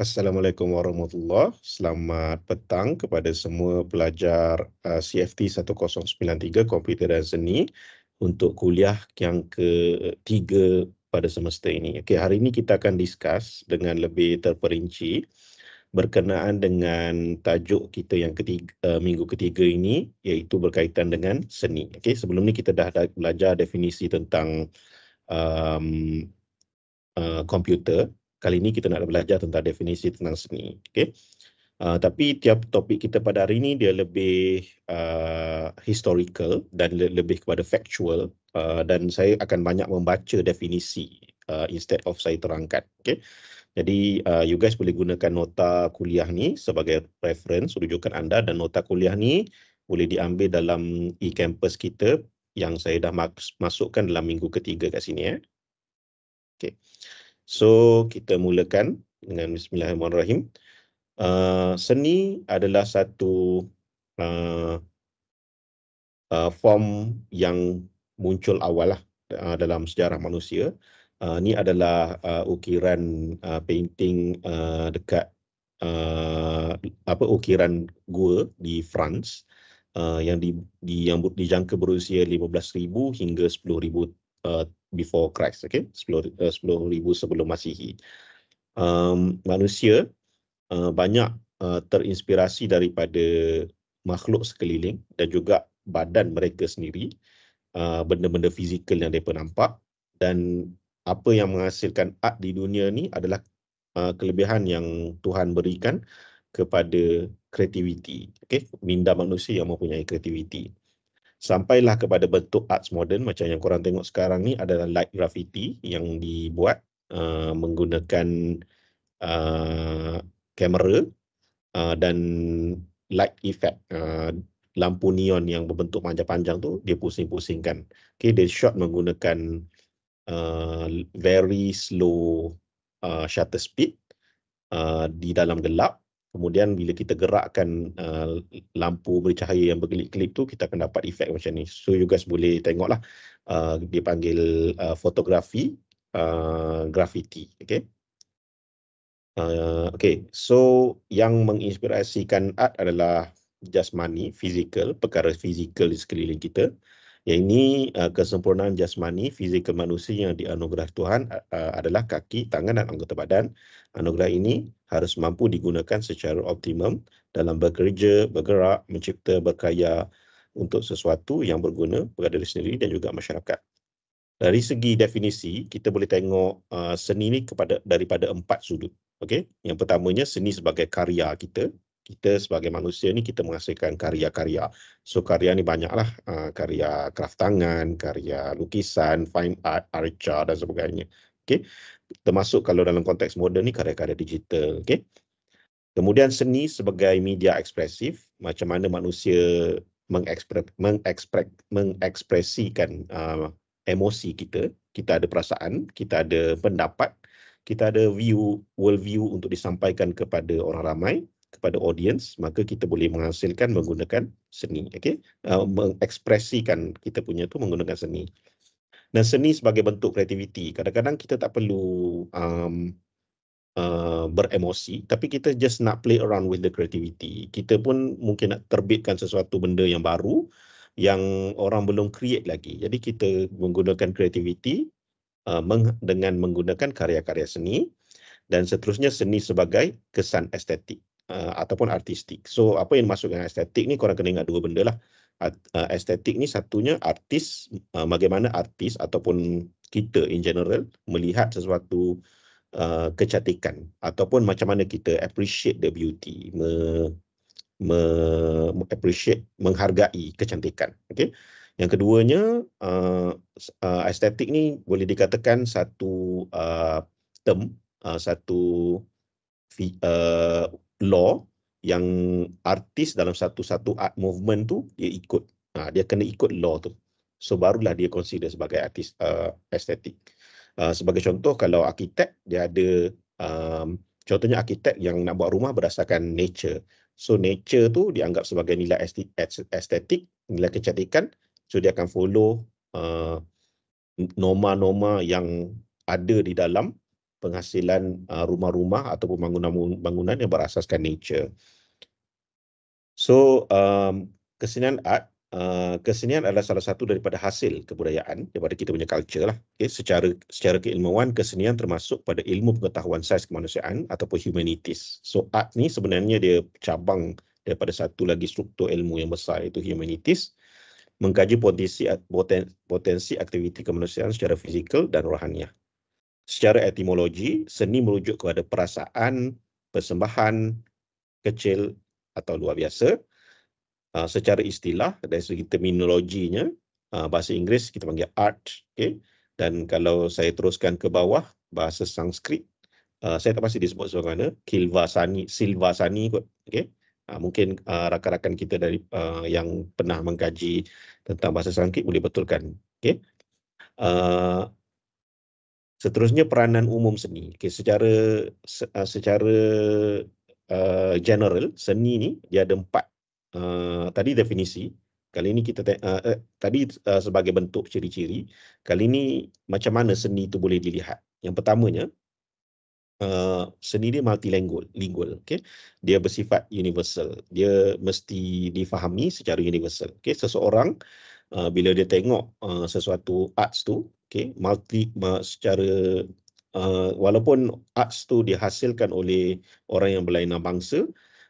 Assalamualaikum warahmatullahi Selamat petang kepada semua pelajar uh, CFT 1093 Komputer dan Seni untuk kuliah yang ketiga pada semester ini. Okey, hari ini kita akan discuss dengan lebih terperinci berkenaan dengan tajuk kita yang ketiga, uh, minggu ketiga ini iaitu berkaitan dengan seni. Okey, sebelum ni kita dah, dah belajar definisi tentang um, uh, komputer kali ini kita nak belajar tentang definisi tentang seni. Okay. Uh, ah, tapi tiap topik kita pada hari ini dia lebih uh, historical dan le- lebih kepada factual uh, dan saya akan banyak membaca definisi uh, instead of saya terangkan. Okay. Jadi uh, you guys boleh gunakan nota kuliah ni sebagai reference rujukan anda dan nota kuliah ni boleh diambil dalam e-campus kita yang saya dah masukkan dalam minggu ketiga kat sini. Eh. Okay. So kita mulakan dengan Bismillahirrahmanirrahim. Uh, seni adalah satu uh, uh, form yang muncul awal lah uh, dalam sejarah manusia. Uh, ini adalah uh, ukiran uh, painting uh, dekat uh, apa ukiran gua di France uh, yang di, di yang dijangka berusia 15,000 hingga 10,000 uh, before Christ, okay? 10 uh, 10,000 sebelum Masihi. Um, manusia uh, banyak uh, terinspirasi daripada makhluk sekeliling dan juga badan mereka sendiri, uh, benda-benda fizikal yang mereka nampak dan apa yang menghasilkan art di dunia ni adalah uh, kelebihan yang Tuhan berikan kepada kreativiti, okay? minda manusia yang mempunyai kreativiti sampailah kepada bentuk arts modern macam yang korang tengok sekarang ni adalah light graffiti yang dibuat uh, menggunakan uh, kamera uh, dan light effect uh, lampu neon yang berbentuk panjang-panjang tu dia pusing-pusingkan. Okay, dia shot menggunakan uh, very slow uh, shutter speed uh, di dalam gelap Kemudian bila kita gerakkan uh, lampu bercahaya yang berkelip-kelip tu, kita akan dapat efek macam ni. So you guys boleh tengoklah uh, dia panggil uh, fotografi uh, graffiti, okay? Uh, okay, so yang menginspirasikan art adalah just money, physical, perkara physical di sekeliling kita. Uh, iaitu uh, kesempurnaan jasmani fizikal manusia yang dianugerah Tuhan uh, uh, adalah kaki, tangan dan anggota badan. Anugerah ini harus mampu digunakan secara optimum dalam bekerja, bergerak, mencipta, berkarya untuk sesuatu yang berguna kepada diri sendiri dan juga masyarakat. Dari segi definisi, kita boleh tengok seni ini kepada daripada empat sudut. Okay, yang pertamanya seni sebagai karya kita, kita sebagai manusia ni kita menghasilkan karya-karya. So karya ni banyaklah uh, karya kraft tangan, karya lukisan, fine art, arca dan sebagainya. Okey. Termasuk kalau dalam konteks moden ni karya-karya digital, okey. Kemudian seni sebagai media ekspresif, macam mana manusia mengekspre, mengekspre, mengekspresikan uh, emosi kita, kita ada perasaan, kita ada pendapat, kita ada view, world view untuk disampaikan kepada orang ramai kepada audiens maka kita boleh menghasilkan menggunakan seni okey uh, mengekspresikan kita punya tu menggunakan seni dan seni sebagai bentuk kreativiti kadang-kadang kita tak perlu um, uh, beremosi tapi kita just nak play around with the creativity kita pun mungkin nak terbitkan sesuatu benda yang baru yang orang belum create lagi jadi kita menggunakan kreativiti uh, dengan menggunakan karya-karya seni dan seterusnya seni sebagai kesan estetik uh, ataupun artistik. So apa yang masuk dengan estetik ni korang kena ingat dua benda lah. Uh, estetik ni satunya artis, uh, bagaimana artis ataupun kita in general melihat sesuatu uh, kecantikan ataupun macam mana kita appreciate the beauty, me, me, appreciate menghargai kecantikan. Okay. Yang keduanya, uh, uh, estetik ni boleh dikatakan satu uh, term, uh, satu uh, law yang artis dalam satu-satu art movement tu dia ikut. Ha, dia kena ikut law tu. So barulah dia consider sebagai artis uh, estetik. Uh, sebagai contoh kalau arkitek dia ada um, contohnya arkitek yang nak buat rumah berdasarkan nature. So nature tu dianggap sebagai nilai estetik, nilai kecantikan. So dia akan follow uh, norma-norma yang ada di dalam penghasilan uh, rumah-rumah atau bangunan-bangunan yang berasaskan nature. So, um, kesenian art, uh, kesenian adalah salah satu daripada hasil kebudayaan daripada kita punya culture lah. Okay, secara secara keilmuan, kesenian termasuk pada ilmu pengetahuan sains kemanusiaan ataupun humanities. So, art ni sebenarnya dia cabang daripada satu lagi struktur ilmu yang besar iaitu humanities mengkaji potensi potensi aktiviti kemanusiaan secara fizikal dan rohaniah. Secara etimologi, seni merujuk kepada perasaan, persembahan, kecil atau luar biasa. Uh, secara istilah, dari segi terminologinya, uh, bahasa Inggeris kita panggil art. Okay? Dan kalau saya teruskan ke bawah, bahasa Sanskrit, uh, saya tak pasti disebut sebab mana, Kilvasani, Silvasani kot. Okay? Uh, mungkin uh, rakan-rakan kita dari uh, yang pernah mengkaji tentang bahasa Sanskrit boleh betulkan. Okay? Uh, Seterusnya peranan umum seni. Okay, secara ah, secara uh, general seni ni dia ada empat uh, tadi definisi. Kali ini kita uh, uh, tadi uh, sebagai bentuk ciri-ciri. Kali ini macam mana seni itu boleh dilihat. Yang pertamanya uh, seni dia multilingual, lingual. Okay, dia bersifat universal. Dia mesti difahami secara universal. Okay, seseorang uh, bila dia tengok uh, sesuatu arts tu okay, multi secara uh, walaupun arts tu dihasilkan oleh orang yang berlainan bangsa,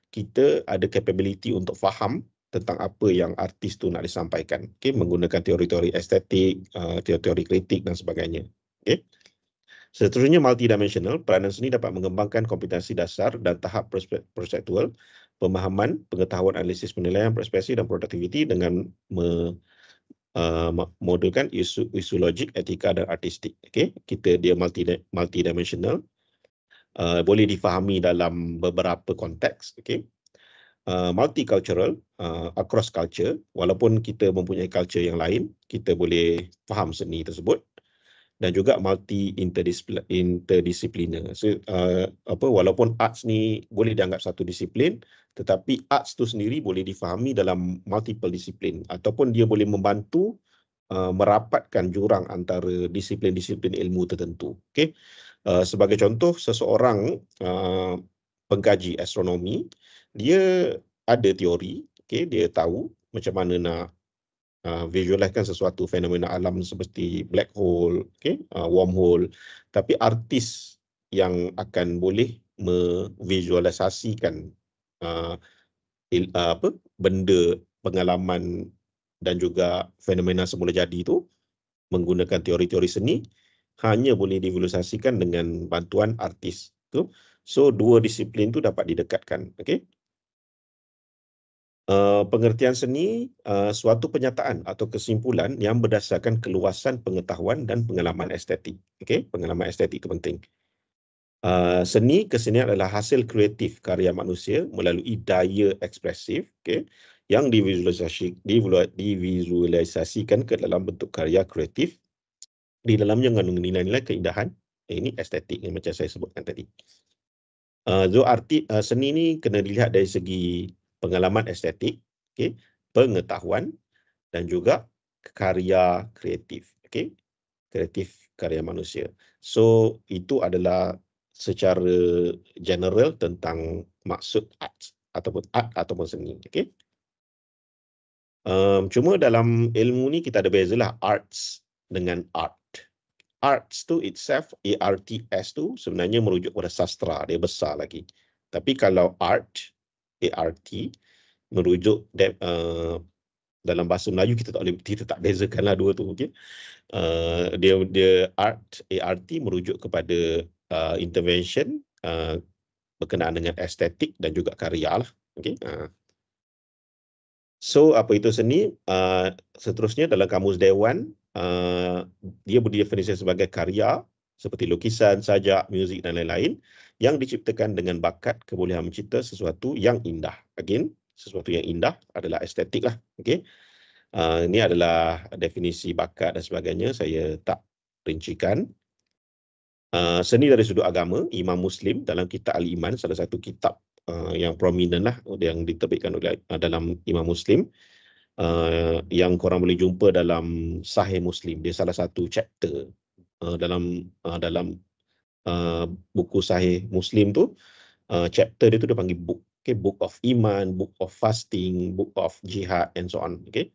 kita ada capability untuk faham tentang apa yang artis tu nak disampaikan. Okay, menggunakan teori-teori estetik, uh, teori-teori kritik dan sebagainya. Okay. Seterusnya multidimensional, peranan seni dapat mengembangkan kompetensi dasar dan tahap perspektual, pemahaman, pengetahuan analisis penilaian, perspektif dan produktiviti dengan me- uh, model kan isu isu logik etika dan artistik Okay, kita dia multi multidimensional uh, boleh difahami dalam beberapa konteks Okay, uh, multicultural uh, across culture walaupun kita mempunyai culture yang lain kita boleh faham seni tersebut dan juga multi interdisipliner. So, uh, apa walaupun arts ni boleh dianggap satu disiplin, tetapi arts itu sendiri boleh difahami dalam multiple disiplin ataupun dia boleh membantu uh, merapatkan jurang antara disiplin-disiplin ilmu tertentu okey uh, sebagai contoh seseorang uh, pengkaji astronomi dia ada teori okey dia tahu macam mana nak Uh, visualiskan sesuatu fenomena alam seperti black hole, okay, uh, wormhole. Tapi artis yang akan boleh mevisualisasikan uh, il, uh, apa benda pengalaman dan juga fenomena semula jadi itu menggunakan teori-teori seni hanya boleh divilosasikan dengan bantuan artis tu. So dua disiplin tu dapat didekatkan. Okay. Uh, pengertian seni uh, suatu penyataan atau kesimpulan yang berdasarkan keluasan pengetahuan dan pengalaman estetik. Okay, pengalaman estetik penting. Uh, seni kesenian adalah hasil kreatif karya manusia melalui daya ekspresif okay, yang divisualisasi, divisualisasikan ke dalam bentuk karya kreatif di dalamnya mengandung nilai-nilai keindahan eh, ini estetik yang macam saya sebutkan tadi. Uh, so arti uh, seni ini kena dilihat dari segi pengalaman estetik, okay, pengetahuan dan juga karya kreatif, okay, kreatif karya manusia. So itu adalah secara general tentang maksud art ataupun art ataupun seni. Okay. Um, cuma dalam ilmu ni kita ada bezalah arts dengan art. Arts tu itself, A-R-T-S tu sebenarnya merujuk kepada sastra, dia besar lagi. Tapi kalau art, A-R-T, merujuk de, uh, dalam bahasa Melayu kita tak boleh kita tak bezakanlah dua tu Okay, uh, dia dia art t merujuk kepada uh, intervention uh, berkenaan dengan estetik dan juga karya lah. Okay. Uh. So apa itu seni? Uh, seterusnya dalam kamus Dewan uh, dia berdefinisi sebagai karya seperti lukisan, sajak, muzik dan lain-lain yang diciptakan dengan bakat kebolehan mencipta sesuatu yang indah. Again, sesuatu yang indah adalah estetik lah. Okay. Uh, ini adalah definisi bakat dan sebagainya. Saya tak rincikan. Uh, seni dari sudut agama Imam Muslim dalam kitab Al Iman salah satu kitab uh, yang prominent lah yang diterbitkan oleh uh, dalam Imam Muslim uh, yang korang boleh jumpa dalam Sahih Muslim dia salah satu chapter uh, dalam uh, dalam uh, buku Sahih Muslim tu uh, chapter dia tu dia panggil book okay book of iman book of fasting book of jihad and so on okay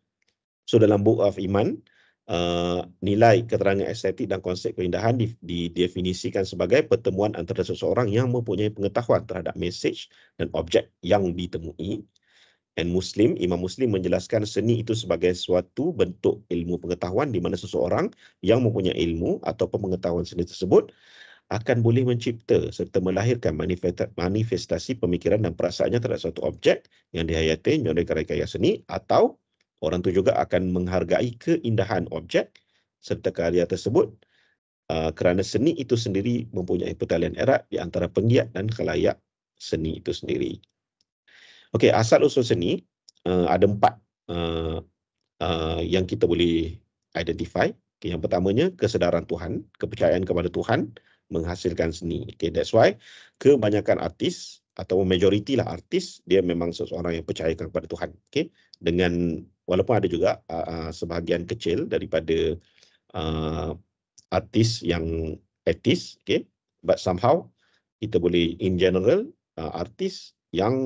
so dalam book of iman uh, nilai keterangan estetik dan konsep keindahan didefinisikan sebagai pertemuan antara seseorang yang mempunyai pengetahuan terhadap message dan objek yang ditemui. Dan Muslim, Imam Muslim menjelaskan seni itu sebagai suatu bentuk ilmu pengetahuan di mana seseorang yang mempunyai ilmu atau pengetahuan seni tersebut akan boleh mencipta serta melahirkan manifestasi pemikiran dan perasaannya terhadap suatu objek yang dihayati oleh karya-karya seni atau Orang tu juga akan menghargai keindahan objek serta karya tersebut uh, kerana seni itu sendiri mempunyai pertalian erat di antara penggiat dan kelayak seni itu sendiri. Okey, asal usul seni uh, ada empat uh, uh, yang kita boleh identify. Okay, yang pertamanya kesedaran Tuhan, kepercayaan kepada Tuhan menghasilkan seni. Okay, that's why kebanyakan artis atau majoriti lah artis dia memang seseorang yang percaya kepada Tuhan. Okay, dengan walaupun ada juga uh, sebahagian kecil daripada uh, artis yang etis okay but somehow kita boleh in general uh, artis yang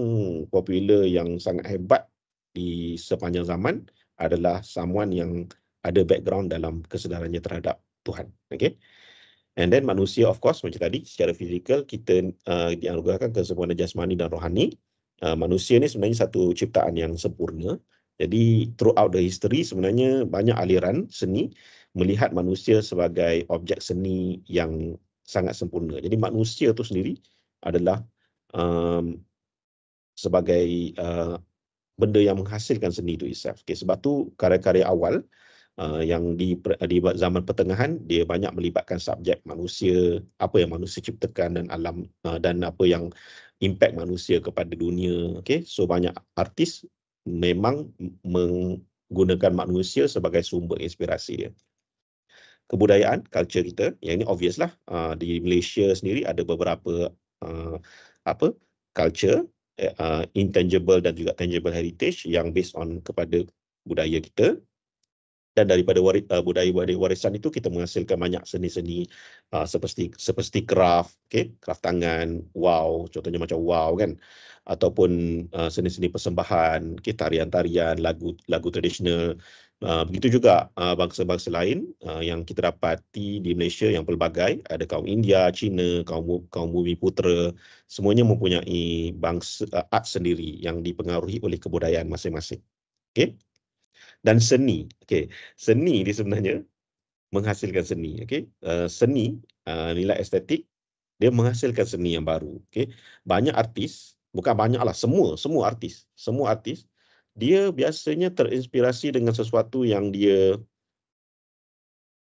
popular yang sangat hebat di sepanjang zaman adalah someone yang ada background dalam kesedarannya terhadap Tuhan okay And then manusia of course macam tadi secara fizikal kita uh, dianugerahkan kesempurnaan jasmani dan rohani. Uh, manusia ni sebenarnya satu ciptaan yang sempurna. Jadi throughout the history sebenarnya banyak aliran seni melihat manusia sebagai objek seni yang sangat sempurna. Jadi manusia itu sendiri adalah um, sebagai uh, benda yang menghasilkan seni itu itself. Okay, sebab tu karya-karya awal uh, yang di, di zaman pertengahan dia banyak melibatkan subjek manusia, apa yang manusia ciptakan dan alam uh, dan apa yang impact manusia kepada dunia. Okay, so banyak artis memang menggunakan manusia sebagai sumber inspirasi dia. Kebudayaan, culture kita, yang ini obvious lah. Ah, di Malaysia sendiri ada beberapa ah, apa culture, eh, ah, intangible dan juga tangible heritage yang based on kepada budaya kita, dan daripada waris, uh, eh, budaya warisan itu kita menghasilkan banyak seni-seni uh, seperti seperti craft, okay? kraft tangan, wow, contohnya macam wow kan, ataupun uh, seni-seni persembahan, okay? tarian-tarian, lagu-lagu tradisional. Uh, begitu juga uh, bangsa-bangsa lain uh, yang kita dapati di Malaysia yang pelbagai ada kaum India, Cina, kaum kaum bumi putera semuanya mempunyai bangsa uh, art sendiri yang dipengaruhi oleh kebudayaan masing-masing. Okey dan seni. Okey, seni dia sebenarnya menghasilkan seni. Okey, uh, seni uh, nilai estetik dia menghasilkan seni yang baru. Okey, banyak artis bukan banyak lah, semua semua artis semua artis dia biasanya terinspirasi dengan sesuatu yang dia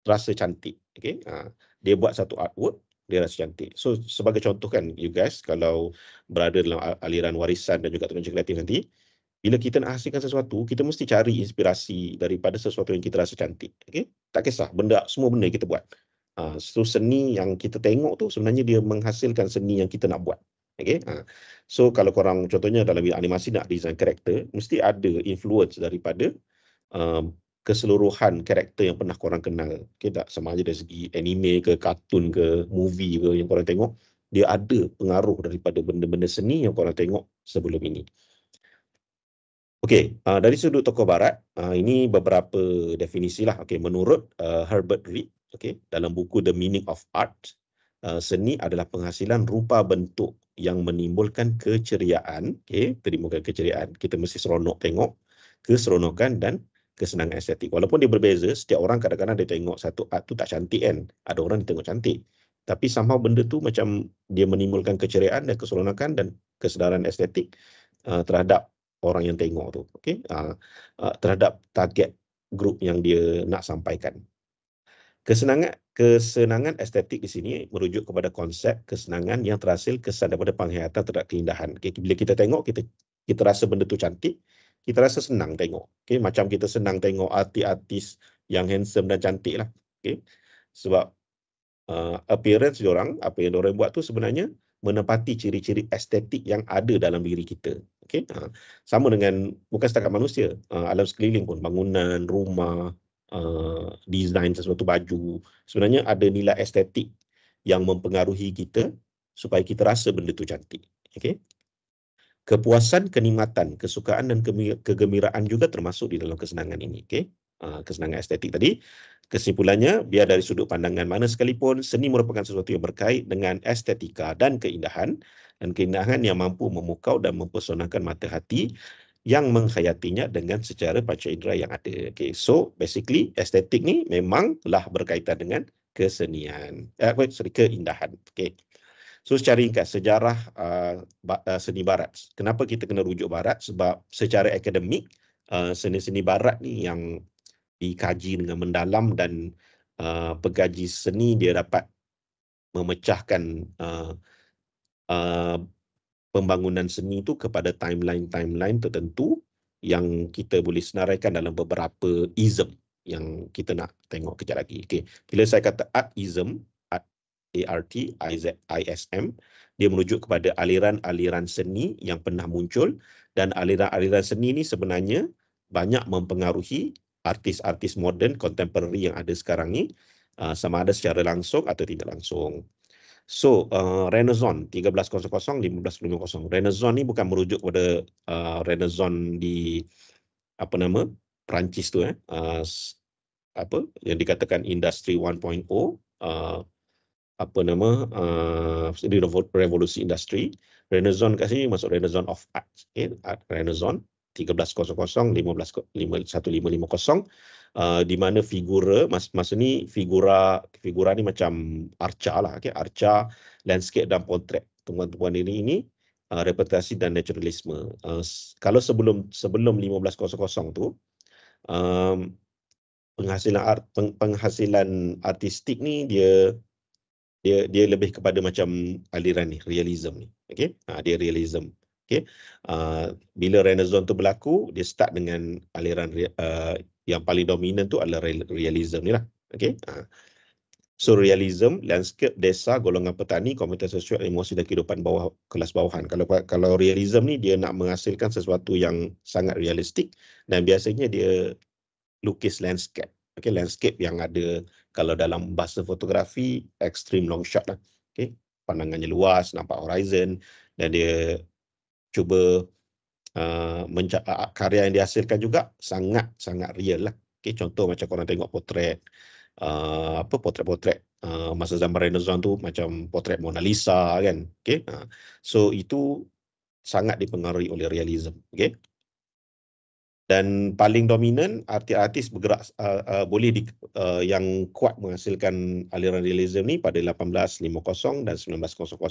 rasa cantik. Okey, uh, dia buat satu artwork dia rasa cantik. So sebagai contoh kan you guys kalau berada dalam aliran warisan dan juga tenun kreatif nanti, uh, bila kita nak hasilkan sesuatu, kita mesti cari inspirasi daripada sesuatu yang kita rasa cantik. Okay? Tak kisah, benda, semua benda kita buat. Uh, so, seni yang kita tengok tu sebenarnya dia menghasilkan seni yang kita nak buat. Okay? Uh. Ha, so, kalau korang contohnya dalam animasi nak design karakter, mesti ada influence daripada uh, keseluruhan karakter yang pernah korang kenal. Okay? Tak sama aja dari segi anime ke kartun ke movie ke yang korang tengok, dia ada pengaruh daripada benda-benda seni yang korang tengok sebelum ini. Okey, uh, dari sudut tokoh barat, uh, ini beberapa definisi lah. Okey, menurut uh, Herbert Reed, okey, dalam buku The Meaning of Art, uh, seni adalah penghasilan rupa bentuk yang menimbulkan keceriaan, okey, terimakan keceriaan. Kita mesti seronok tengok keseronokan dan kesenangan estetik. Walaupun dia berbeza, setiap orang kadang-kadang dia tengok satu art tu tak cantik kan. Ada orang dia tengok cantik. Tapi somehow benda tu macam dia menimbulkan keceriaan dan keseronokan dan kesedaran estetik uh, terhadap orang yang tengok tu okey uh, ah, uh, ah, terhadap target group yang dia nak sampaikan kesenangan kesenangan estetik di sini merujuk kepada konsep kesenangan yang terhasil kesan daripada penghayatan terhadap keindahan okey bila kita tengok kita kita rasa benda tu cantik kita rasa senang tengok okey macam kita senang tengok artis-artis yang handsome dan cantik lah okey sebab uh, appearance dia orang apa yang dia orang buat tu sebenarnya menepati ciri-ciri estetik yang ada dalam diri kita Okay. Uh, ha. sama dengan bukan setakat manusia, uh, alam sekeliling pun, bangunan, rumah, uh, ha, desain sesuatu baju. Sebenarnya ada nilai estetik yang mempengaruhi kita supaya kita rasa benda tu cantik. Okay. Kepuasan, kenikmatan, kesukaan dan kegembiraan juga termasuk di dalam kesenangan ini. Okay. Uh, kesenangan estetik tadi. Kesimpulannya, biar dari sudut pandangan mana sekalipun, seni merupakan sesuatu yang berkait dengan estetika dan keindahan dan keindahan yang mampu memukau dan mempesonakan mata hati yang menghayatinya dengan secara panca indera yang ada. Okay, so basically estetik ni memanglah berkaitan dengan kesenian, eh, sorry, keindahan. Okay. So secara ringkas sejarah uh, seni barat. Kenapa kita kena rujuk barat? Sebab secara akademik uh, seni-seni barat ni yang dikaji dengan mendalam dan uh, pegaji seni dia dapat memecahkan uh, Uh, pembangunan seni itu kepada timeline-timeline tertentu yang kita boleh senaraikan dalam beberapa ism yang kita nak tengok kejap lagi. Okay. Bila saya kata art artism, art, A-R-T, I-S-M, z i dia merujuk kepada aliran-aliran seni yang pernah muncul dan aliran-aliran seni ini sebenarnya banyak mempengaruhi artis-artis moden contemporary yang ada sekarang ni uh, sama ada secara langsung atau tidak langsung. So uh, Renaissance 1300 1550 Renaissance ni bukan merujuk pada uh, Renaissance di apa nama Perancis tu eh uh, apa yang dikatakan industri 1.0 uh, apa nama uh, revolusi industri Renaissance kat sini masuk Renaissance of Art okay? Art Renaissance 1300 uh, di mana figura mas, masa ni figura figura ni macam arca lah okey arca landscape dan portrait tuan-tuan ini ini uh, reputasi dan naturalisme uh, kalau sebelum sebelum 1500 tu um, penghasilan art, peng, penghasilan artistik ni dia dia dia lebih kepada macam aliran ni realism ni okey uh, ha, dia realism okey uh, bila renaissance tu berlaku dia start dengan aliran uh, yang paling dominan tu adalah realism ni lah Okay, uh. Ah. surrealism landscape desa golongan petani komunitas sosial emosi dan kehidupan bawah kelas bawahan kalau kalau realism ni dia nak menghasilkan sesuatu yang sangat realistik dan biasanya dia lukis landscape Okay, landscape yang ada kalau dalam bahasa fotografi extreme long shot lah Okay, pandangannya luas nampak horizon dan dia cuba uh, menca- uh, karya yang dihasilkan juga sangat sangat real lah. Okay, contoh macam korang tengok potret uh, apa potret-potret uh, masa zaman Renaissance tu macam potret Mona Lisa kan. Okay, uh, so itu sangat dipengaruhi oleh realism. Okay. Dan paling dominan artis-artis bergerak uh, uh, boleh di, uh, yang kuat menghasilkan aliran realism ni pada 1850 dan 1900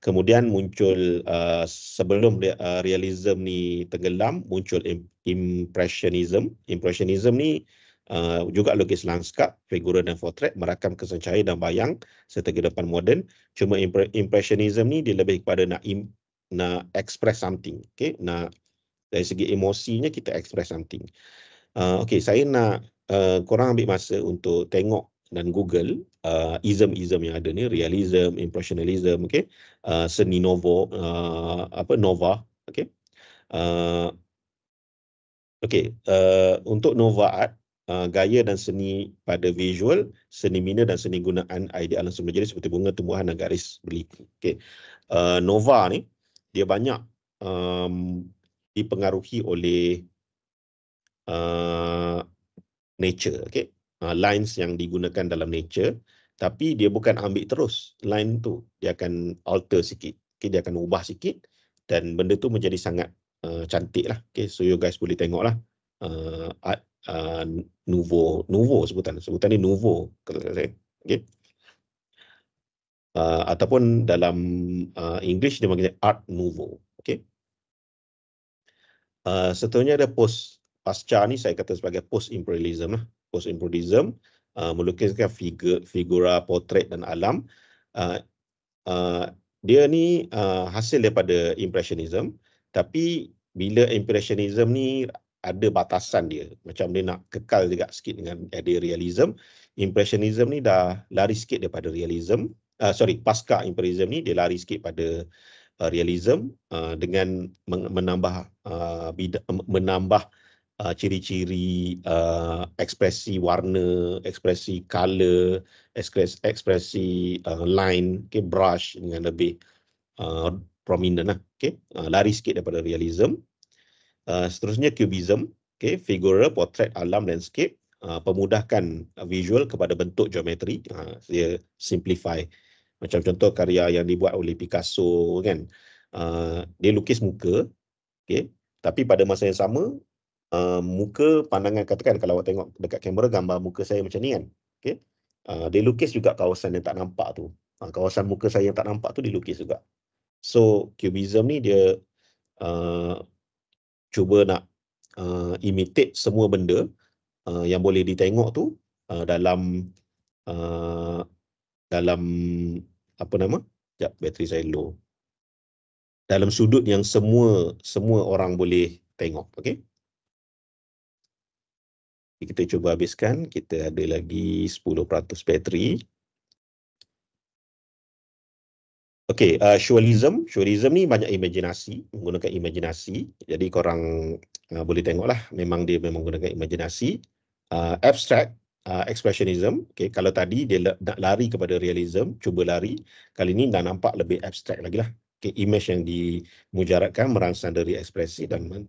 kemudian muncul uh, sebelum uh, realism ni tenggelam muncul impressionism impressionism ni Uh, juga lukis landscape, figura dan portrait merakam kesan cahaya dan bayang serta depan moden. Cuma impressionism ni dia lebih kepada nak im, nak express something. Okay, nak dari segi emosinya kita express something. Uh, okay, saya nak uh, korang ambil masa untuk tengok dan Google uh, ism ism yang ada ni realism impressionism okey uh, seni novo uh, apa nova okey uh, okey uh, untuk nova art uh, gaya dan seni pada visual seni mina dan seni gunaan idea alam semula jadi seperti bunga tumbuhan dan garis berliku. okey uh, nova ni dia banyak um, dipengaruhi oleh uh, nature okey uh, lines yang digunakan dalam nature tapi dia bukan ambil terus line tu dia akan alter sikit okay, dia akan ubah sikit dan benda tu menjadi sangat uh, cantik lah okay, so you guys boleh tengok lah uh, ah, art uh, nouveau nouveau sebutan sebutan ni nouveau kalau saya ataupun dalam uh, English dia panggil art nouveau okay. Uh, seterusnya ada post pasca ni saya kata sebagai post imperialism lah post-impressionism uh, melukiskan figure, figura, portrait dan alam. Uh, uh, dia ni uh, hasil daripada impressionism tapi bila impressionism ni ada batasan dia macam dia nak kekal juga sikit dengan ada realism impressionism ni dah lari sikit daripada realism uh, sorry pasca impressionism ni dia lari sikit pada uh, realism uh, dengan menambah uh, menambah uh, Uh, ciri-ciri uh, ekspresi warna, ekspresi color, ekspresi, ekspresi uh, line, okay, brush dengan lebih uh, prominent lah. Okay. Uh, lari sikit daripada realism. Uh, seterusnya cubism, okay, figura, portrait, alam, landscape. Uh, pemudahkan visual kepada bentuk geometri. Uh, saya simplify. Macam contoh karya yang dibuat oleh Picasso kan. Uh, dia lukis muka. Okay. Tapi pada masa yang sama, uh, muka pandangan katakan kalau awak tengok dekat kamera gambar muka saya macam ni kan. Okay. Uh, dia lukis juga kawasan yang tak nampak tu. Uh, kawasan muka saya yang tak nampak tu dilukis juga. So, cubism ni dia uh, cuba nak uh, imitate semua benda uh, yang boleh ditengok tu uh, dalam uh, dalam apa nama? Sekejap, bateri saya low. Dalam sudut yang semua semua orang boleh tengok. Okay? kita cuba habiskan kita ada lagi 10% bateri Okay, uh, surrealism Surealism ni banyak imajinasi, menggunakan imajinasi. Jadi korang uh, boleh tengoklah, memang dia memang menggunakan imajinasi. Uh, abstract, uh, expressionism. Okay, kalau tadi dia nak lari kepada realism, cuba lari. Kali ni dah nampak lebih abstract lagi lah. Okay, image yang dimujarakan merangsang dari ekspresi dan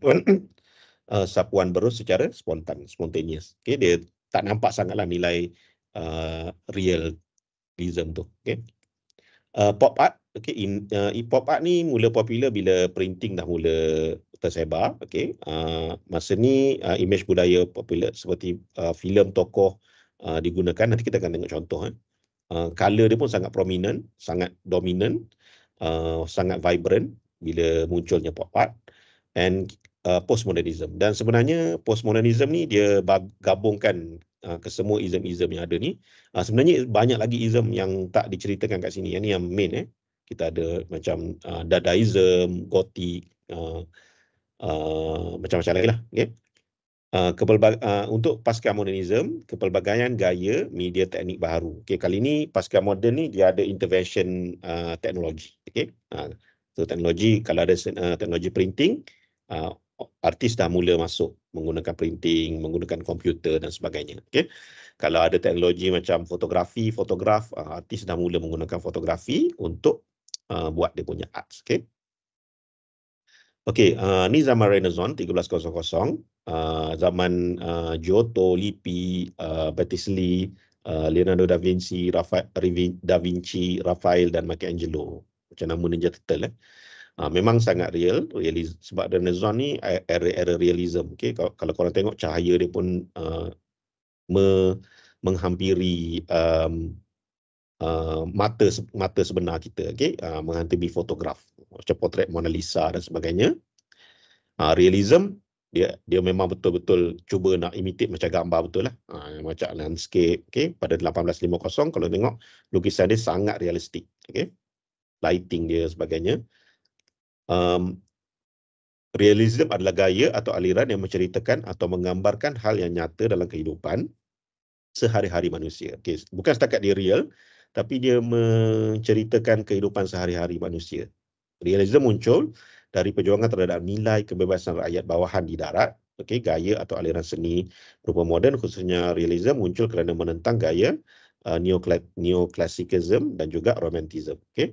uh, sapuan berus secara spontan, spontaneous. Okay, dia tak nampak sangatlah nilai uh, realism tu. Okay. Uh, pop art, okay, in, uh, in pop art ni mula popular bila printing dah mula tersebar, okay. Uh, masa ni uh, image budaya popular seperti uh, filem tokoh uh, digunakan. Nanti kita akan tengok contoh. Eh. Uh, color dia pun sangat prominent, sangat dominant, uh, sangat vibrant bila munculnya pop art. And Uh, postmodernism dan sebenarnya postmodernism ni dia gabungkan uh, kesemua ism-ism yang ada ni uh, sebenarnya banyak lagi ism yang tak diceritakan kat sini yang ni yang main eh kita ada macam uh, dadaism gotik uh, uh, macam-macam lagi lah okay? Uh, kepelbag- uh, untuk pasca modernism, kepelbagaian gaya media teknik baru. Okay, kali ini pasca modern ni dia ada intervention uh, teknologi. Okay, uh, so teknologi kalau ada uh, teknologi printing, uh, artis dah mula masuk menggunakan printing, menggunakan komputer dan sebagainya. Okay. Kalau ada teknologi macam fotografi, fotograf, uh, artis dah mula menggunakan fotografi untuk uh, buat dia punya arts. Okay. Okey, uh, ni zaman Renaissance 1300, uh, zaman uh, Giotto, Lippi, uh, Battisli, uh, Leonardo da Vinci, Rafa- da Vinci, Raphael dan Michelangelo. Macam nama Ninja Turtle eh. Ha, memang sangat real, realis, sebab Renaissance ni era-era realism. Okay? Kalau, kalau korang tengok cahaya dia pun uh, me, menghampiri um, uh, mata mata sebenar kita, okay? uh, menghampiri fotograf. Macam potret Mona Lisa dan sebagainya. Uh, realism, dia dia memang betul-betul cuba nak imitate macam gambar betul lah. Uh, macam landscape, okay? pada 1850, kalau tengok lukisan dia sangat realistik. Okay? Lighting dia sebagainya um, realism adalah gaya atau aliran yang menceritakan atau menggambarkan hal yang nyata dalam kehidupan sehari-hari manusia. Okay. Bukan setakat dia real, tapi dia menceritakan kehidupan sehari-hari manusia. Realisme muncul dari perjuangan terhadap nilai kebebasan rakyat bawahan di darat. Okay. Gaya atau aliran seni rupa moden khususnya realisme muncul kerana menentang gaya uh, neoclassicism dan juga romantism. Okay.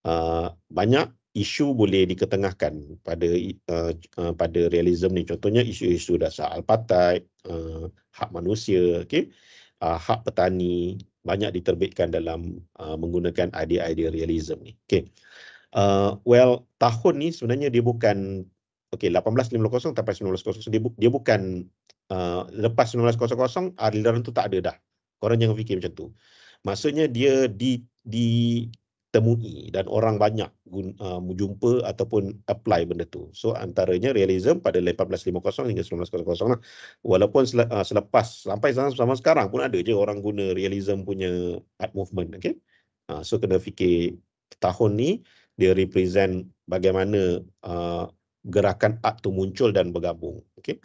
Uh, eh, banyak isu boleh diketengahkan pada uh, uh, pada realisme ni contohnya isu-isu dasar al-patai uh, hak manusia okey uh, hak petani banyak diterbitkan dalam uh, menggunakan idea-idea realisme ni okey uh, well tahun ni sebenarnya dia bukan okey 1850 sampai 1900 dia, bu, dia bukan uh, lepas 1900 aliran tu tak ada dah korang jangan fikir macam tu maksudnya dia di di temui dan orang banyak uh, jumpa ataupun apply benda tu. So antaranya realism pada 1850 hingga 1900 lah. Walaupun uh, selepas sampai zaman sekarang pun ada je orang guna realism punya art movement. Okay? Uh, so kena fikir tahun ni dia represent bagaimana uh, gerakan art tu muncul dan bergabung. Okay?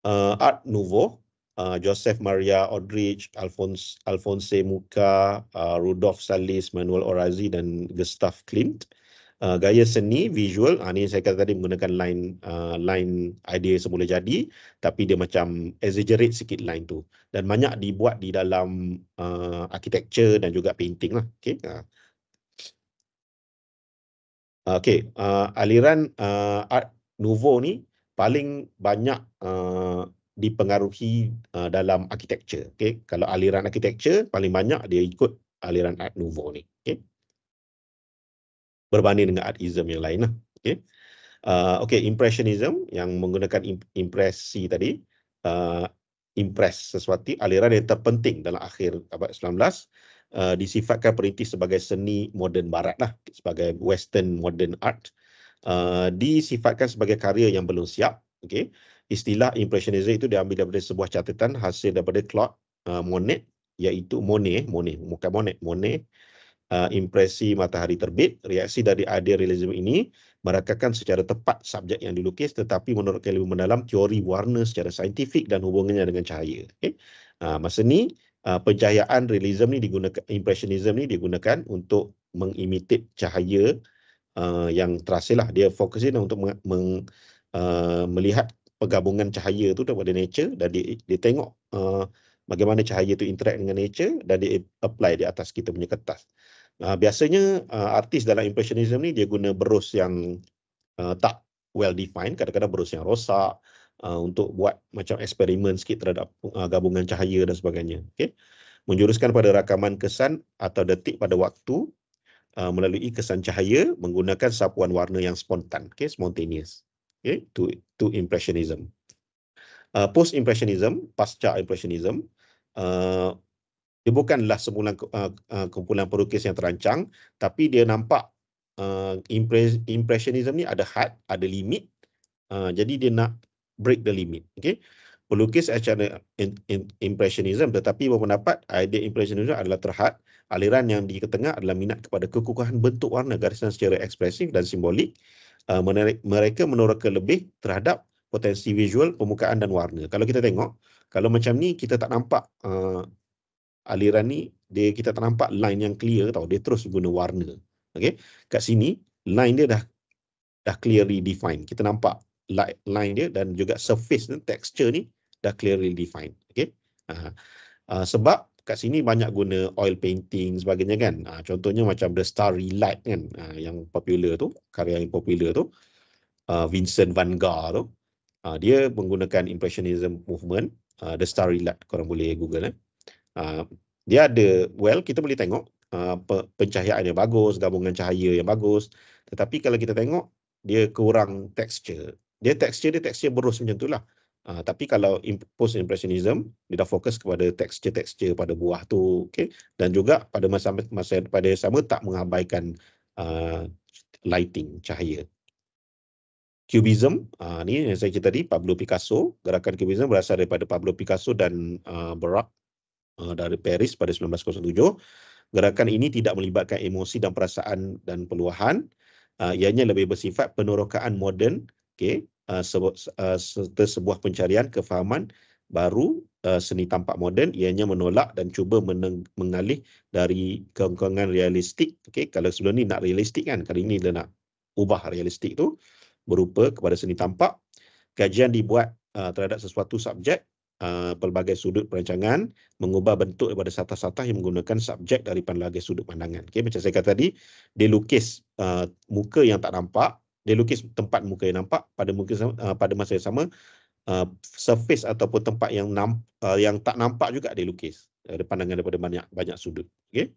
Uh, art Nouveau Ah, Joseph Maria Odrich, Alphonse, Alphonse Muka, uh, Rudolf Salis, Manuel Orazi dan Gustav Klimt. Uh, gaya seni, visual, uh, ni saya kata tadi menggunakan line uh, line idea semula jadi tapi dia macam exaggerate sikit line tu dan banyak dibuat di dalam uh, architecture dan juga painting lah. Okay. Uh. Okay, uh, aliran uh, Art Nouveau ni paling banyak uh, dipengaruhi uh, dalam architecture. Okay? Kalau aliran architecture, paling banyak dia ikut aliran Art Nouveau ni. Okay? Berbanding dengan Artism yang lain. Lah. Okay? Uh, okay, Impressionism yang menggunakan impresi tadi. Uh, impress sesuatu aliran yang terpenting dalam akhir abad 19. Uh, disifatkan perintis sebagai seni modern barat lah, sebagai western modern art uh, disifatkan sebagai karya yang belum siap okay istilah impressionism itu diambil daripada sebuah catatan hasil daripada Claude uh, Monet iaitu Monet, Monet, bukan Monet, Monet uh, impresi matahari terbit, reaksi dari idea realism ini merakakan secara tepat subjek yang dilukis tetapi menurut lebih mendalam teori warna secara saintifik dan hubungannya dengan cahaya. Okay. Uh, masa ni uh, pencahayaan realism ni digunakan, impressionism ni digunakan untuk mengimitit cahaya uh, yang terhasil lah. Dia fokusnya untuk meng, meng, uh, melihat pergabungan cahaya tu daripada nature dan dia, dia tengok uh, bagaimana cahaya tu interact dengan nature dan dia apply di atas kita punya kertas. Uh, biasanya uh, artis dalam impressionism ni dia guna berus yang uh, tak well defined, kadang-kadang berus yang rosak uh, untuk buat macam eksperimen sikit terhadap uh, gabungan cahaya dan sebagainya. Okay? Menjuruskan pada rakaman kesan atau detik pada waktu uh, melalui kesan cahaya menggunakan sapuan warna yang spontan, okay? spontaneous. Okay? Itu to impressionism. Uh, post impressionism, pasca impressionism, uh, dia bukanlah sebulan uh, uh, kumpulan perukis yang terancang, tapi dia nampak uh, impressionism ni ada had, ada limit. Uh, jadi dia nak break the limit. Okay? Pelukis acara impressionism tetapi berpendapat idea impressionism adalah terhad aliran yang di ketengah adalah minat kepada kekukuhan bentuk warna garisan secara ekspresif dan simbolik. Uh, mereka menoroka lebih terhadap potensi visual permukaan dan warna. Kalau kita tengok, kalau macam ni kita tak nampak uh, aliran ni, dia kita tak nampak line yang clear tau, dia terus guna warna. Okey. Kat sini line dia dah dah clearly defined. Kita nampak line dia dan juga surface ni texture ni dah clearly defined. Okey. Uh, uh, sebab kat sini banyak guna oil painting sebagainya kan. Ha, contohnya macam The Starry Relight kan ha, yang popular tu, karya yang popular tu. Uh, Vincent Van Gogh tu. Ha, dia menggunakan Impressionism Movement, uh, The Starry Relight. Korang boleh google kan. Ha, dia ada, well kita boleh tengok uh, pe pencahayaan yang bagus, gabungan cahaya yang bagus. Tetapi kalau kita tengok, dia kurang texture. Dia texture, dia texture berus macam tu lah. Uh, tapi kalau post impressionism dia dah fokus kepada tekstur-tekstur pada buah tu okey dan juga pada masa masa pada sama tak mengabaikan uh, lighting cahaya Cubism uh, ni yang saya cerita tadi Pablo Picasso gerakan Cubism berasal daripada Pablo Picasso dan uh, Barak uh, dari Paris pada 1907 gerakan ini tidak melibatkan emosi dan perasaan dan peluahan uh, ianya lebih bersifat penerokaan moden okey Uh, sebuah, uh, sebuah pencarian kefahaman baru uh, seni tampak moden ianya menolak dan cuba mengalih dari kekurangan realistik okey kalau sebelum ni nak realistik kan kali ini dia nak ubah realistik tu berupa kepada seni tampak kajian dibuat uh, terhadap sesuatu subjek Uh, pelbagai sudut perancangan mengubah bentuk daripada satah-satah yang menggunakan subjek dari pelbagai sudut pandangan. Okay, macam saya kata tadi, dia lukis uh, muka yang tak nampak dia lukis tempat muka yang nampak pada muka uh, pada masa yang sama uh, surface ataupun tempat yang namp, uh, yang tak nampak juga dia lukis ada uh, pandangan daripada banyak banyak sudut okey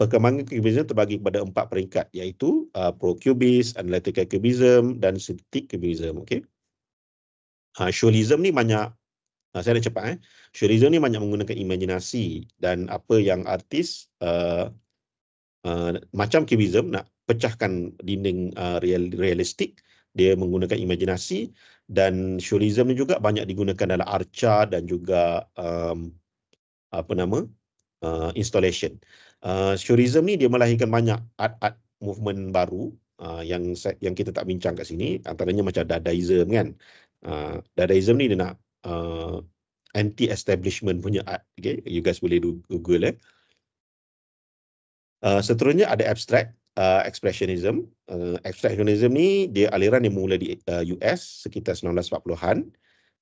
perkembangan cubism terbagi kepada empat peringkat iaitu uh, pro cubist analytical cubism dan synthetic cubism okey uh, surrealism ni banyak uh, saya nak cepat eh surrealism ni banyak menggunakan imajinasi dan apa yang artis uh, Uh, macam cubism nak pecahkan dinding uh, real, realistik dia menggunakan imajinasi dan surrealism ni juga banyak digunakan dalam arca dan juga um, apa nama uh, installation uh, surrealism ni dia melahirkan banyak art art movement baru Uh, yang yang kita tak bincang kat sini antaranya macam dadaism kan uh, dadaism ni dia nak uh, anti establishment punya art okay you guys boleh google eh uh, Uh, seterusnya ada abstract uh, expressionism. Uh, expressionism ni dia aliran yang mula di uh, US sekitar 1940-an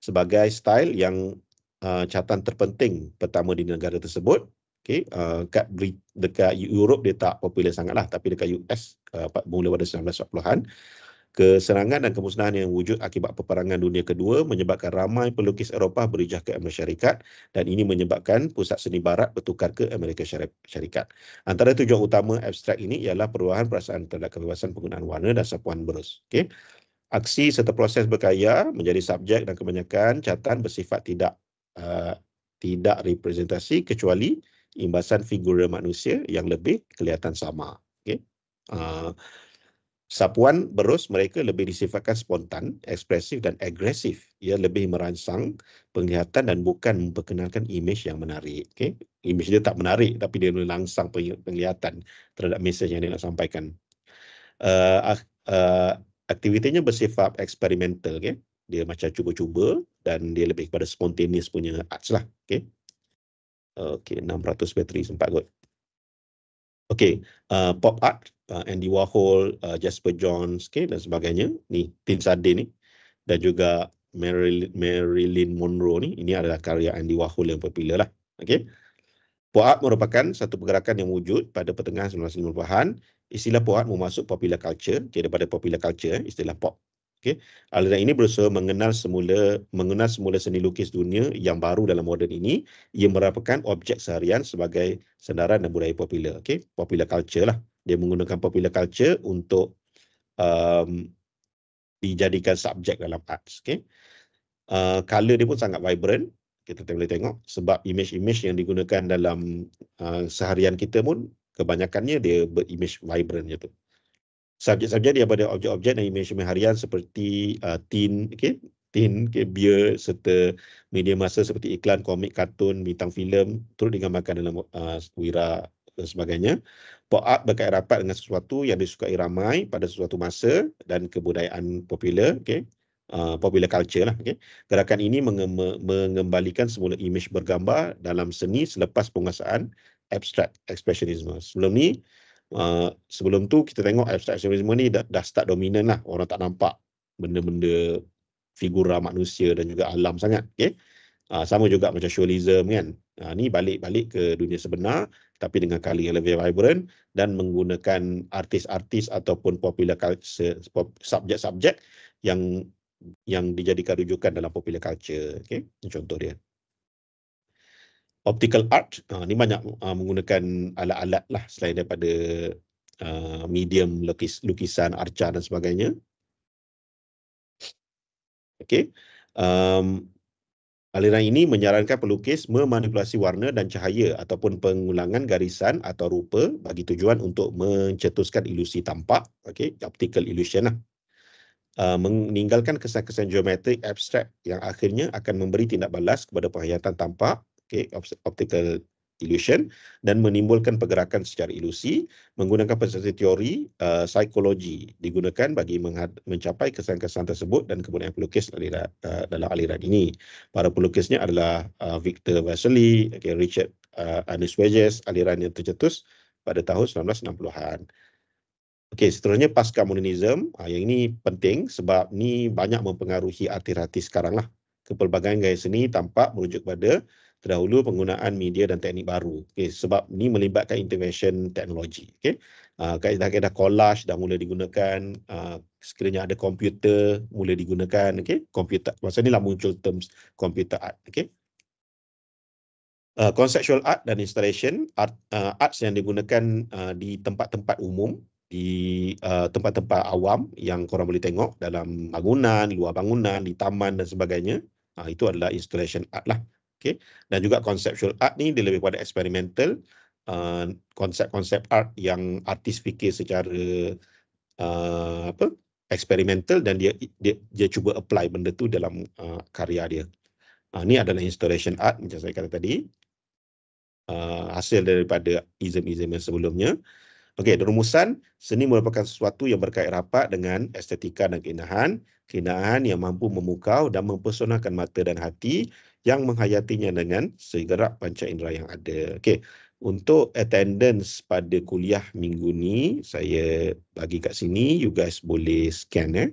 sebagai style yang uh, catatan terpenting pertama di negara tersebut. Okay, uh, kat, dekat Europe dia tak popular sangatlah tapi dekat US uh, mula pada 1940-an. Keserangan dan kemusnahan yang wujud akibat peperangan dunia kedua menyebabkan ramai pelukis Eropah berijah ke Amerika Syarikat dan ini menyebabkan pusat seni barat bertukar ke Amerika Syarikat. Antara tujuan utama abstrak ini ialah perubahan perasaan terhadap kebebasan penggunaan warna dan sapuan berus. Okay. Aksi serta proses berkaya menjadi subjek dan kebanyakan catatan bersifat tidak uh, tidak representasi kecuali imbasan figura manusia yang lebih kelihatan sama. Okay. Uh, Sapuan berus mereka lebih disifatkan spontan, ekspresif dan agresif. Ia lebih merangsang penglihatan dan bukan memperkenalkan imej yang menarik. Okay? Imej dia tak menarik tapi dia merangsang penglihatan terhadap mesej yang dia nak sampaikan. Uh, uh, aktivitinya bersifat eksperimental. Okay? Dia macam cuba-cuba dan dia lebih kepada spontanis punya arts. Lah, okay? Okay, 600 bateri sempat kot. Okay, uh, eh, pop art uh, Andy Warhol, uh, Jasper Johns, okay, dan sebagainya. Ni Tim Sardin ni dan juga Marilyn, Marilyn Monroe ni. Ini adalah karya Andy Warhol yang popular lah. Okay. Puat merupakan satu pergerakan yang wujud pada pertengahan 1950-an. Istilah puat memasuk popular culture, jadi daripada popular culture, eh, istilah pop. Okay. Aliran ini berusaha mengenal semula mengenal semula seni lukis dunia yang baru dalam moden ini. yang merupakan objek seharian sebagai sandaran dan budaya popular. Okay. Popular culture lah dia menggunakan popular culture untuk um, dijadikan subjek dalam arts. Okay. Uh, color dia pun sangat vibrant. Kita boleh tengok sebab image-image yang digunakan dalam uh, seharian kita pun kebanyakannya dia berimage vibrant je tu. Subjek-subjek dia pada objek-objek dan image harian seperti uh, tin, okay? tin, okay, beer serta media masa seperti iklan, komik, kartun, bintang filem turut digambarkan dalam uh, wira dan sebagainya. Pop-up berkait rapat dengan sesuatu yang disukai ramai pada sesuatu masa dan kebudayaan popular, okay? uh, popular culture. Lah, okay? Gerakan ini mengema- mengembalikan semula imej bergambar dalam seni selepas penguasaan abstract expressionism. Sebelum ni, uh, sebelum tu kita tengok abstract expressionism ni dah, dah start dominan lah. Orang tak nampak benda-benda figura manusia dan juga alam sangat. Okay? Uh, sama juga macam surrealism kan. Uh, ni balik-balik ke dunia sebenar tapi dengan kali yang lebih vibrant dan menggunakan artis-artis ataupun popular culture, subjek-subjek yang yang dijadikan rujukan dalam popular culture. Okay? contoh dia. Optical art, ha, ni banyak ha, menggunakan alat-alat lah selain daripada ha, medium lukis, lukisan, arca dan sebagainya. Okay. Um, Aliran ini menyarankan pelukis memanipulasi warna dan cahaya ataupun pengulangan garisan atau rupa bagi tujuan untuk mencetuskan ilusi tampak, okay, optical illusion. Lah. Uh, meninggalkan kesan-kesan geometrik abstrak yang akhirnya akan memberi tindak balas kepada penghayatan tampak, okay, optical illusion dan menimbulkan pergerakan secara ilusi menggunakan persepsi teori uh, psikologi digunakan bagi mencapai kesan-kesan tersebut dan kemudian pelukis aliran, uh, dalam aliran ini para pelukisnya adalah uh, Victor Vasily, okay, Richard uh, Anisweges aliran yang tercetus pada tahun 1960-an. Okey, seterusnya pasca modernism, uh, yang ini penting sebab ni banyak mempengaruhi artis-artis sekaranglah. Kepelbagaian gaya seni tampak merujuk pada terdahulu penggunaan media dan teknik baru. Okay, sebab ini melibatkan intervention teknologi. Okay, uh, ah, dah collage dah mula digunakan. Uh, sekiranya ada komputer mula digunakan. Okay, komputer. Masa ni lah muncul terms komputer art. Okay. Uh, ah, conceptual art dan installation art, uh, arts yang digunakan uh, di tempat-tempat umum di tempat-tempat uh, awam yang korang boleh tengok dalam bangunan, luar bangunan, di taman dan sebagainya uh, itu adalah installation art lah. Okay. Dan juga conceptual art ni dia lebih kepada experimental. Uh, konsep-konsep uh, art yang artis fikir secara uh, apa eksperimental dan dia, dia dia cuba apply benda tu dalam uh, karya dia. Uh, ni adalah installation art macam saya kata tadi. Uh, hasil daripada izin-izin yang sebelumnya. Okey, rumusan seni merupakan sesuatu yang berkait rapat dengan estetika dan keindahan. Keindahan yang mampu memukau dan mempersonakan mata dan hati yang menghayatinya dengan segera panca indera yang ada. Okey. Untuk attendance pada kuliah minggu ni, saya bagi kat sini, you guys boleh scan eh,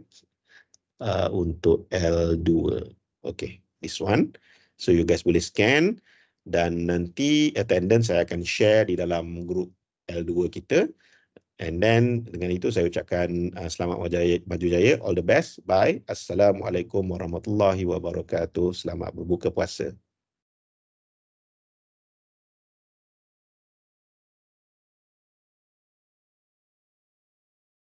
uh, untuk L2. Okay, this one. So, you guys boleh scan dan nanti attendance saya akan share di dalam grup L2 kita. And then dengan itu saya ucapkan uh, selamat wajaya, maju jaya, all the best, bye. Assalamualaikum warahmatullahi wabarakatuh. Selamat berbuka puasa.